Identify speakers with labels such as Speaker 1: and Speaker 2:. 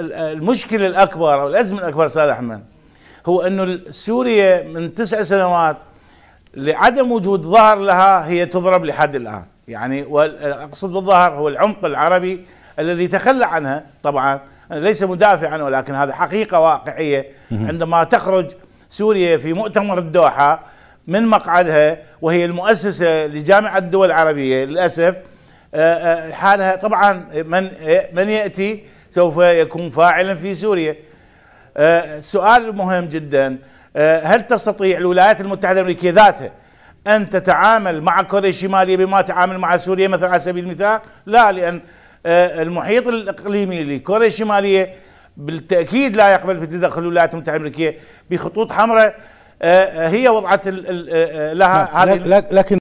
Speaker 1: المشكله الاكبر او الازمه الاكبر استاذ احمد هو انه سوريا من تسع سنوات لعدم وجود ظهر لها هي تضرب لحد الان يعني اقصد بالظهر هو العمق العربي الذي تخلى عنها طبعا ليس مدافعا ولكن هذا حقيقه واقعيه عندما تخرج سوريا في مؤتمر الدوحه من مقعدها وهي المؤسسه لجامعه الدول العربيه للاسف آه، آه، حالها طبعا من من ياتي سوف يكون فاعلا في سوريا آه، سؤال مهم جدا آه، هل تستطيع الولايات المتحدة الأمريكية ذاتها أن تتعامل مع كوريا الشمالية بما تعامل مع سوريا مثلا على سبيل المثال لا لأن آه، المحيط الإقليمي لكوريا الشمالية بالتأكيد لا يقبل بتدخل الولايات المتحدة الأمريكية بخطوط حمراء هي وضعت لها نعم، هذه لكن